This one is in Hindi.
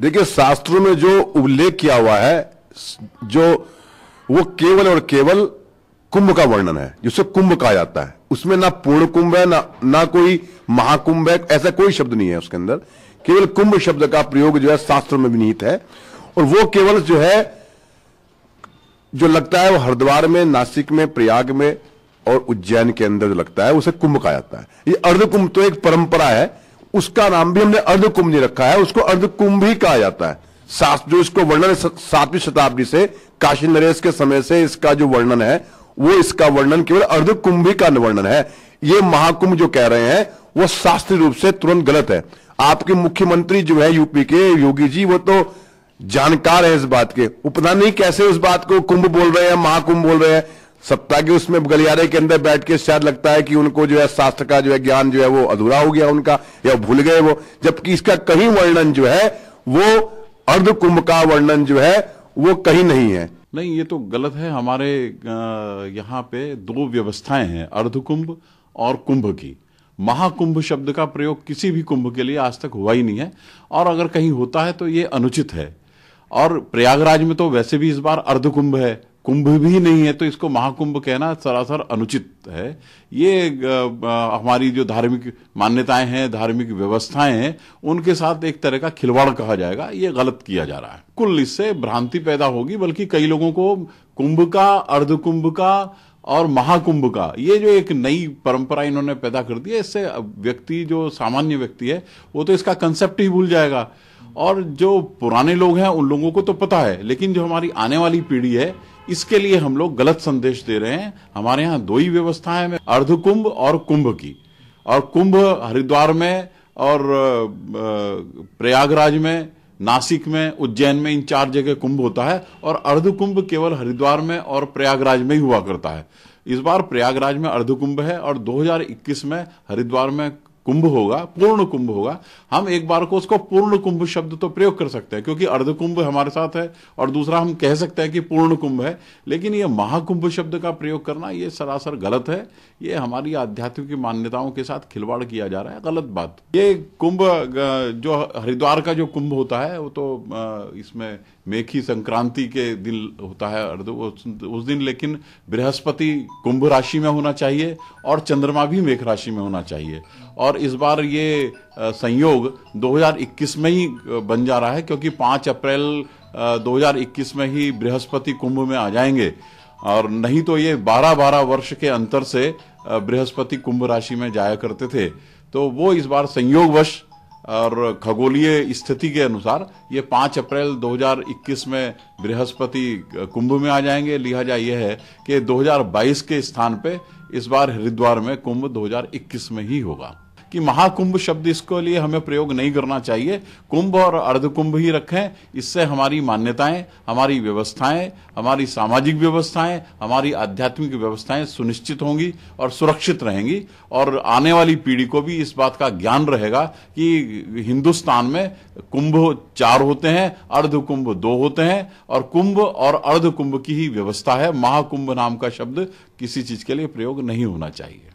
देखिए शास्त्रों में जो उल्लेख किया हुआ है जो वो केवल और केवल कुंभ का वर्णन है जिसे कुंभ कहा जाता है उसमें ना पूर्ण कुंभ है ना ना कोई महाकुंभ है ऐसा कोई शब्द नहीं है उसके अंदर केवल कुंभ शब्द का प्रयोग जो है शास्त्र में विनीत है और वो केवल जो है जो लगता है वो हरिद्वार में नासिक में प्रयाग में और उज्जैन के अंदर जो लगता है उसे कुंभ कहा जाता है ये अर्ध कुंभ तो एक परंपरा है उसका नाम भी हमने अर्ध कुंभ नहीं रखा है उसको अर्ध कुंभ ही कहा जाता है जो इसको वर्णन सातवीं शताब्दी से काशी नरेश के समय से इसका जो वर्णन है वो इसका वर्णन केवल अर्ध कुंभी का वर्णन है ये महाकुंभ जो कह रहे हैं वो शास्त्रीय रूप से तुरंत गलत है आपके मुख्यमंत्री जो है यूपी के योगी जी वो तो जानकार है इस बात के उपना नहीं कैसे उस बात को कुंभ बोल रहे हैं महाकुंभ बोल रहे हैं सत्ता के उसमें गलियारे के अंदर बैठ के शायद लगता है कि उनको जो है शास्त्र का जो है ज्ञान जो है वो अधूरा हो गया उनका या भूल गए वो जबकि इसका कहीं वर्णन जो है वो अर्ध कुंभ का वर्णन जो है वो कहीं नहीं है नहीं ये तो गलत है हमारे यहाँ पे दो व्यवस्थाएं हैं अर्ध कुंभ और कुंभ की महाकुंभ शब्द का प्रयोग किसी भी कुंभ के लिए आज तक हुआ ही नहीं है और अगर कहीं होता है तो ये अनुचित है और प्रयागराज में तो वैसे भी इस बार अर्ध कुंभ है कुंभ भी नहीं है तो इसको महाकुंभ कहना सरासर अनुचित है ये हमारी जो धार्मिक मान्यताएं हैं धार्मिक व्यवस्थाएं हैं उनके साथ एक तरह का खिलवाड़ कहा जाएगा ये गलत किया जा रहा है कुल इससे भ्रांति पैदा होगी बल्कि कई लोगों को कुंभ का अर्ध कुंभ का और महाकुंभ का ये जो एक नई परंपरा इन्होंने पैदा कर दी है इससे व्यक्ति जो सामान्य व्यक्ति है वो तो इसका कंसेप्ट ही भूल जाएगा और जो पुराने लोग हैं उन लोगों को तो पता है लेकिन जो हमारी आने वाली पीढ़ी है इसके लिए हम लोग गलत संदेश दे रहे हैं हमारे यहाँ दो ही व्यवस्थाएं हैं अर्ध कुंभ और कुंभ की और कुंभ हरिद्वार में और प्रयागराज में नासिक में उज्जैन में इन चार जगह कुंभ होता है और अर्ध कुंभ केवल हरिद्वार में और प्रयागराज में ही हुआ करता है इस बार प्रयागराज में अर्ध कुंभ है और 2021 में हरिद्वार में कुंभ होगा पूर्ण कुंभ होगा हम एक बार को उसको पूर्ण कुंभ शब्द तो प्रयोग कर सकते हैं क्योंकि अर्ध कुंभ हमारे साथ है और दूसरा हम कह सकते हैं कि पूर्ण कुंभ है लेकिन ये महाकुंभ शब्द का प्रयोग करना ये सरासर गलत है ये हमारी आध्यात्मिक मान्यताओं के साथ खिलवाड़ किया जा रहा है गलत बात ये कुंभ जो हरिद्वार का जो कुंभ होता है वो तो इसमें मेखी संक्रांति के दिन होता है तो उस दिन लेकिन बृहस्पति कुंभ राशि में होना चाहिए और चंद्रमा भी मेघ राशि में होना चाहिए और इस बार ये संयोग 2021 में ही बन जा रहा है क्योंकि 5 अप्रैल 2021 में ही बृहस्पति कुंभ में आ जाएंगे और नहीं तो ये 12-12 वर्ष के अंतर से बृहस्पति कुंभ राशि में जाया करते थे तो वो इस बार संयोगवश और खगोलीय स्थिति के अनुसार ये पांच अप्रैल 2021 में बृहस्पति कुंभ में आ जाएंगे लिहाजा यह है कि 2022 के स्थान पे इस बार हरिद्वार में कुंभ 2021 में ही होगा कि महाकुंभ शब्द इसको लिए हमें प्रयोग नहीं करना चाहिए कुंभ और अर्धकुंभ ही रखें इससे हमारी मान्यताएं हमारी व्यवस्थाएं हमारी सामाजिक व्यवस्थाएं हमारी आध्यात्मिक व्यवस्थाएं सुनिश्चित होंगी और सुरक्षित रहेंगी और आने वाली पीढ़ी को भी इस बात का ज्ञान रहेगा कि हिंदुस्तान में कुंभ चार होते हैं अर्धकुंभ दो होते हैं और कुंभ और अर्धकुंभ की ही व्यवस्था है महाकुंभ नाम का शब्द किसी चीज के लिए प्रयोग नहीं होना चाहिए